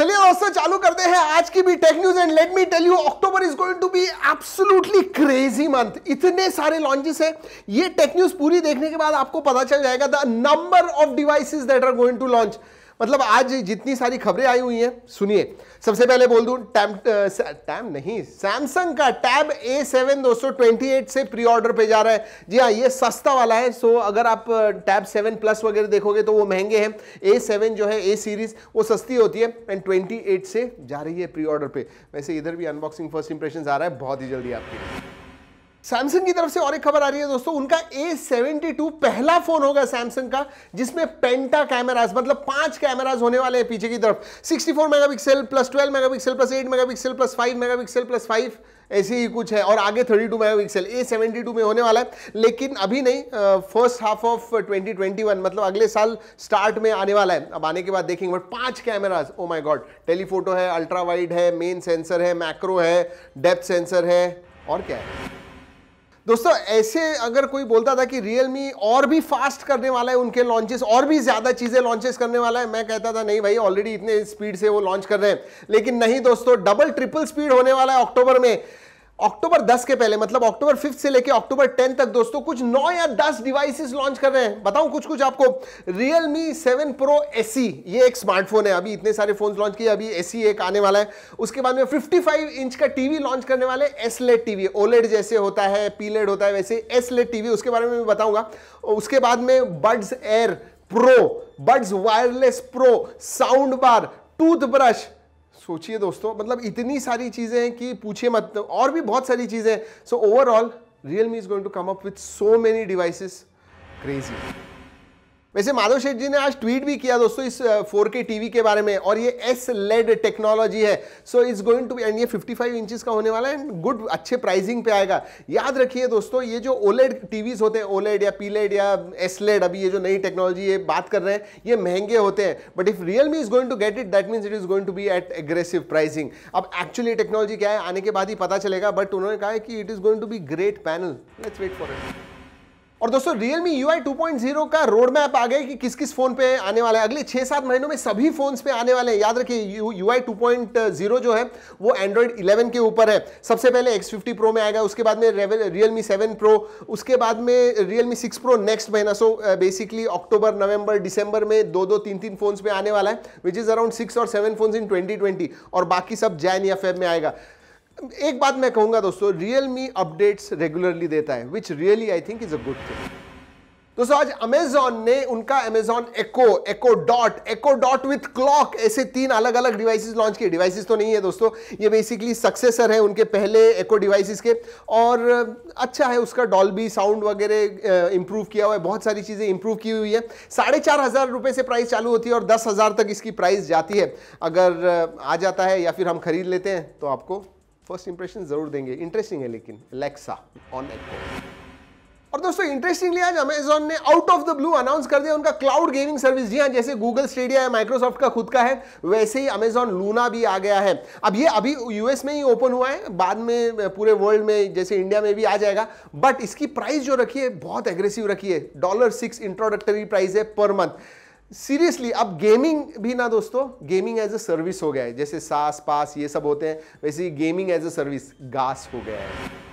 चलिए दोस्तों चालू करते हैं आज की भी tech news and let me tell you October is going to be absolutely crazy month इतने सारे लॉन्चेस हैं ये टेक न्यूज पूरी देखने के बाद आपको पता चल जाएगा the number of devices that are going to launch मतलब आज जितनी सारी खबरें आई हुई हैं सुनिए सबसे पहले बोल दूं टैम टैम नहीं सैमसंग का टैब ए सेवन दो से प्री ऑर्डर पे जा रहा है जी हाँ ये सस्ता वाला है सो अगर आप टैब सेवन प्लस वगैरह देखोगे तो वो महंगे हैं ए सेवन जो है ए सीरीज वो सस्ती होती है एंड ट्वेंटी एट से जा रही है प्री ऑर्डर पे वैसे इधर भी अनबॉक्सिंग फर्स्ट इंप्रेशन आ रहा है बहुत ही जल्दी आपके लिए सैमसंग की तरफ से और एक खबर आ रही है दोस्तों उनका A72 पहला फोन होगा सैमसंग का जिसमें पेंटा कैमरास मतलब पांच कैमरास होने वाले हैं पीछे की तरफ 64 megapixel plus 12 megapixel plus 8 megapixel plus 5 megapixel plus 5 ऐसे ही कुछ है और आगे 32 मेगापिक्सल A72 में होने वाला है लेकिन अभी नहीं फर्स्ट हाफ ऑफ 2021 मतलब अगले साल स्टार्ट में आने वाला है अब आने के बाद देखेंगे बट पांच cameras oh my god telephoto है अल्ट्रा वाइड है मेन सेंसर है मैक्रो है डेप्थ सेंसर है और क्या है दोस्तों ऐसे अगर कोई बोलता था कि रियलमी और भी फास्ट करने वाला है उनके लॉन्चेस और भी ज़्यादा चीज़ें लॉन्चेस करने वाला है मैं कहता था नहीं भाई ऑलरेडी इतने स्पीड से वो लॉन्च कर रहे हैं लेकिन नहीं दोस्तों डबल ट्रिपल स्पीड होने वाला है अक्टूबर में अक्टूबर 10 के पहले मतलब अक्टूबर 5 से लेकर अक्टूबर 10 तक दोस्तों कुछ 9 या 10 डिवाइसेस लॉन्च कर रहे हैं बताऊं कुछ कुछ आपको Realme 7 Pro SE ये एक स्मार्टफोन है अभी इतने सारे फोन लॉन्च किए अभी SE एक आने वाला है उसके बाद में 55 इंच का टीवी लॉन्च करने वाले एसलेट टीवी ओलेड जैसे होता है पीलेड e होता है वैसे एसलेट टीवी e उसके बारे में बताऊंगा उसके बाद में buds air pro buds wireless pro sound bar toothbrush सोचिए दोस्तों मतलब इतनी सारी चीज़ें हैं कि पूछिए मत तो और भी बहुत सारी चीज़ें हैं so overall Realme is going to come up with so many devices crazy वैसे माधव शेठ जी ने आज ट्वीट भी किया दोस्तों इस 4K टीवी के बारे में और ये एस लेड टेक्नोलॉजी है so it's going to end ये 55 इंचेस का होने वाला है एंड गुड अच्छे प्राइसिंग पे आएगा याद रखिए दोस्तों ये जो ओलेड टीवीज e होते हैं ओलेड e या पीलेड e या एस लेड अभी ये जो नई टेक्नोलॉजी ये बात कर रहे हैं ये महंगे होते हैं but if Realme is going to get it that means it is going to be at aggressive pricing अब एक्चुअली टेक्नोलॉजी क्या है आने के बाद ही पता चलेगा बट उन्होंने कहा कि it is going to be great panel let's wait for it और दोस्तों Realme UI 2.0 का रोड मैप आ गया कि किस किस फोन पे आने वाला है अगले छह सात महीनों में सभी फोन्स पे आने वाले हैं याद रखिए UI 2.0 जो है वो Android 11 के ऊपर है सबसे पहले X50 Pro में आएगा उसके बाद में Realme 7 Pro उसके बाद में Realme 6 Pro नेक्स्ट महीना सो बेसिकली अक्टूबर नवंबर दिसंबर में दो दो तीन तीन फोन्स पे आने वाला है विच इज़ अराउंड सिक्स और सेवन फोन्स इन ट्वेंटी और बाकी सब जैन या फेब में आएगा एक बात मैं कहूँगा दोस्तों रियल मी अपडेट्स रेगुलरली देता है which really I think is a good thing दोस्तों आज अमेजॉन ने उनका Amazon Echo Echo dot Echo dot with clock ऐसे तीन अलग अलग डिवाइसेस लॉन्च किए डिवाइसेस तो नहीं है दोस्तों ये बेसिकली सक्सेसर है उनके पहले एको डिवाइसेस के और अच्छा है उसका डॉल्बी साउंड वगैरह इंप्रूव किया हुआ है बहुत सारी चीज़ें इंप्रूव की हुई है साढ़े चार हज़ार रुपये से प्राइस चालू होती है और दस हज़ार तक इसकी प्राइस जाती है अगर आ जाता है या फिर हम खरीद लेते हैं तो आपको फर्स्ट इंप्रेशन ज़रूर देंगे इंटरेस्टिंग है लेकिन एलेक्सा ऑन और दोस्तों इंटरेस्टिंगली आज अमेजॉन ने out of the blue announce कर दिया उनका क्लाउड गेमिंग सर्विस जी हाँ जैसे गूगल स्टेडिया है माइक्रोसॉफ्ट का खुद का है वैसे ही अमेजॉन लूना भी आ गया है अब ये अभी यूएस में ही ओपन हुआ है बाद में पूरे वर्ल्ड में जैसे इंडिया में भी आ जाएगा बट इसकी प्राइस जो रखी है बहुत एग्रेसिव रखी है डॉलर सिक्स इंट्रोडक्टरी प्राइस है पर मंथ सीरियसली अब गेमिंग भी ना दोस्तों गेमिंग एज अ सर्विस हो गया है जैसे सास पास ये सब होते हैं वैसे ही गेमिंग एज अ सर्विस गास हो गया है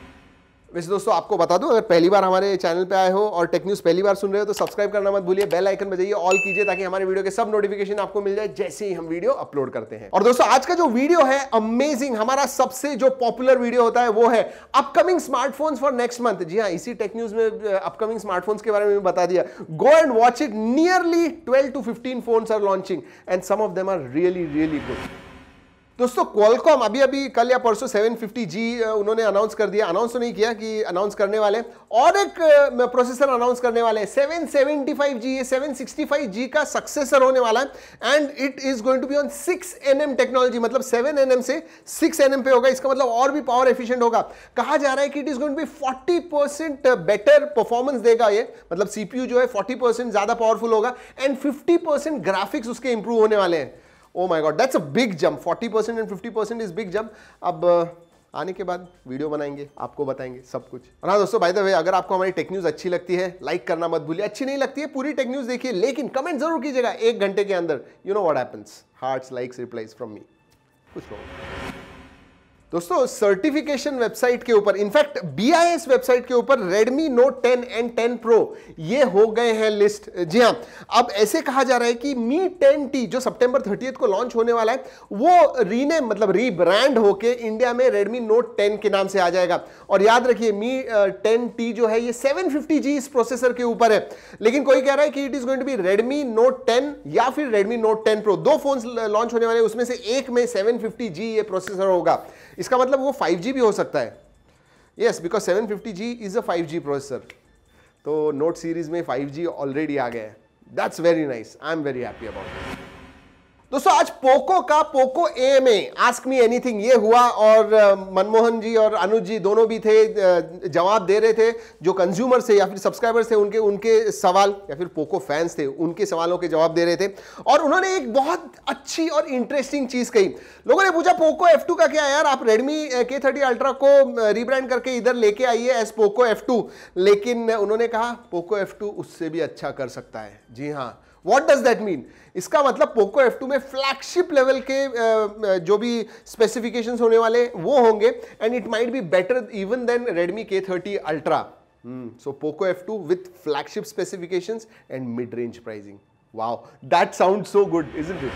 वैसे दोस्तों आपको बता दूं अगर पहली बार हमारे चैनल पे आए हो और टेक न्यूज़ पहली बार सुन रहे हो तो सब्सक्राइब करना मत भूलिए बेल आइकन बजाइए ऑल कीजिए ताकि हमारे वीडियो के सब नोटिफिकेशन आपको मिल जाए जैसे ही हम वीडियो अपलोड करते हैं और दोस्तों आज का जो वीडियो है अमेजिंग हमारा सबसे जो पॉपुलर वीडियो होता है वो है upcoming smartphone for next month जी हाँ इसी टेक न्यूज़ में अपकमिंग स्मार्टफोन्स के बारे में बता दिया go and watch it nearly twelve to fifteen phones are launching and some of them are really really good दोस्तों क्वालकॉम अभी अभी कल या परसों सेवन जी उन्होंने अनाउंस कर दिया अनाउंस तो नहीं किया कि अनाउंस करने वाले और एक प्रोसेसर अनाउंस करने वाले सेवन सिक्सटी ये जी का सक्सेसर होने वाला है and it is going to be on six M technology मतलब सेवन एम से सिक्स एम पे होगा इसका मतलब और भी पावर एफिशियंट होगा कहा जा रहा है कि it is going to be percent better performance देगा ये मतलब सीपीयू जो है परसेंट ज्यादा पावरफुल होगा एंड परसेंट ग्राफिक्स उसके इंप्रूव होने वाले हैं oh my God that's a big jump 40 percent and fifty percent is big jump अब uh, आने के बाद वीडियो बनाएंगे आपको बताएंगे सब कुछ और हाँ दोस्तों बाय द वे अगर आपको हमारी टेक न्यूज़ अच्छी लगती है लाइक करना मत भूलिए अच्छी नहीं लगती है पूरी टेक न्यूज़ देखिए लेकिन कमेंट जरूर कीजिएगा एक घंटे के अंदर you know what happens hearts likes replies from me कुछ लोग दोस्तों सर्टिफिकेशन वेबसाइट के ऊपर इनफैक्ट बीआईएस वेबसाइट के ऊपर रेडमी नोट 10 एंड 10 प्रो ये हो गए हैं लिस्ट जी हाँ अब ऐसे कहा जा रहा है कि मी 10 टी जो सितंबर 30th को लॉन्च होने वाला है वो रीने मतलब रीब्रांड होके इंडिया में रेडमी नोट 10 के नाम से आ जाएगा और याद रखिए मी Mi टी जो है ये 750G इस प्रोसेसर के ऊपर है लेकिन कोई कह रहा है कि it is going to be Redmi note 10 या फिर रेडमी नोट 10 प्रो दो फोन लॉन्च होने वाले उसमें से एक में 750G ये प्रोसेसर होगा इसका मतलब वो 5G भी हो सकता है yes because 750G is a 5G processor तो नोट सीरीज़ में 5G ऑलरेडी आ गया है that's very nice I am very happy about दोस्तों आज पोको का पोको ए में आस्क मी एनीथिंग ये हुआ और मनमोहन जी और अनुज जी दोनों भी थे जवाब दे रहे थे जो कंज्यूमर से या फिर सब्सक्राइबर्स थे उनके उनके सवाल या फिर पोको फैंस थे उनके सवालों के जवाब दे रहे थे और उन्होंने एक बहुत अच्छी और इंटरेस्टिंग चीज़ कही लोगों ने पूछा पोको एफ का क्या यार आप रेडमी के थर्टी अल्ट्रा को रीब्रांड करके इधर लेके आइए एस पोको एफ लेकिन उन्होंने कहा पोको एफ उससे भी अच्छा कर सकता है जी हाँ वॉट डज दैट मीन इसका मतलब पोको एफ टू में फ्लैगशिप लेवल के जो भी स्पेसिफिकेशन होने वाले वो होंगे and it might be better even than Redmi K thirty ultra so Poco F two with flagship specification and mid range pricing wow that sound so good is it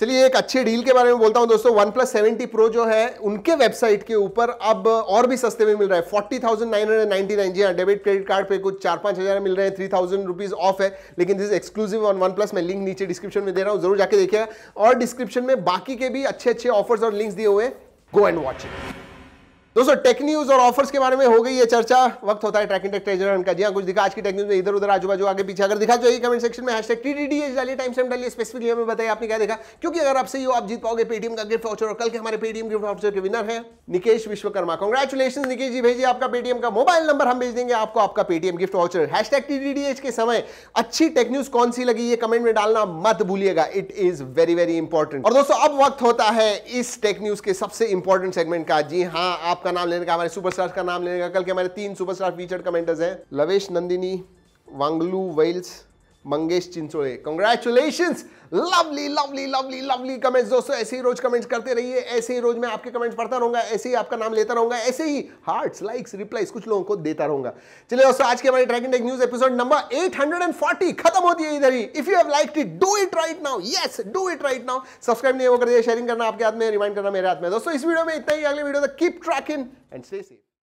चलिए एक अच्छी डील के बारे में बोलता हूं दोस्तों वन प्लस सेवेंटी प्रो जो है उनके वेबसाइट के ऊपर अब और भी सस्ते में मिल रहा है forty thousand nine hundred ninety nine जी हाँ डेबिट क्रेडिट कार्ड पे कुछ चार पाँच हज़ार मिल रहे हैं थ्री थाउजेंड रुपीज़ ऑफ है लेकिन this exclusive on one plus मैं लिंक नीचे डिस्क्रिप्शन में दे रहा हूँ जरूर जाके देखिएगा और डिस्क्रिप्शन में बाकी के भी अच्छे अच्छे ऑफर्स और लिंक्स दिए हुए गो एंड वॉच इट दोस्तों टेक न्यूज और ऑफर्स के बारे में हो गई है चर्चा वक्त होता है ट्रैकिंग टेक ट्रेजर का जी हाँ कुछ दिखा आज की टेक न्यूज में इधर उधर आजू बाजू आगे पीछे अगर दिखा जो कमेंट सेक्शन में हैश डालिए टाइम सेम डालिए स्पेसिफिकली हमें बताइए आपने क्या देखा क्योंकि अगर आप सही आप जीत पाओगे पेटीएम का गिफ्ट ऑफर और कल के हमारे पेटीएम गिफ्ट ऑफर के विनर है निकेश विश्वकर्मा कॉन्ग्रेचुलेशन निकेश जी भेजिए आपका पेटीएम का मोबाइल नंबर हम भेज देंगे आपको आपका Paytm gift offer hashtag के समय अच्छी टेक न्यूज कौन सी लगी ये कमेंट में डालना मत भूलिएगा it is very very important और दोस्तों अब वक्त होता है इस टेक न्यूज के सबसे इंपॉर्टेंट सेगमेंट का जी हाँ आप आपका नाम लेने का हमारे सुपरस्टार का नाम लेने का कल के हमारे तीन सुपरस्टार फीचर्ड कमेंटर्स हैं लवेश नंदिनी वांगलू वेल्स Mangesh Chinchole congratulation lovely lovely lovely lovely comments दोस्तों ऐसे ही रोज कमेंट्स करते रहिए ऐसे ही रोज मैं आपके कमेंट्स पढ़ता रहूंगा ऐसे ही आपका नाम लेता रहूंगा ऐसे ही हार्ट्स लाइक्स रिप्लाइस कुछ लोगों को देता रहूंगा चलिए दोस्तों आज के हमारे dragon tech news episode number 840 खत्म होती है इधर ही if you have like it do it right now yes do it right now subscribe नहीं होकर कर दिया शेयरिंग करना आपके हाथ में रिमाइंड करना मेरे हाथ में दोस्तों इस वीडियो में इतना ही अगले वीडियो तक keep tracking and stay safe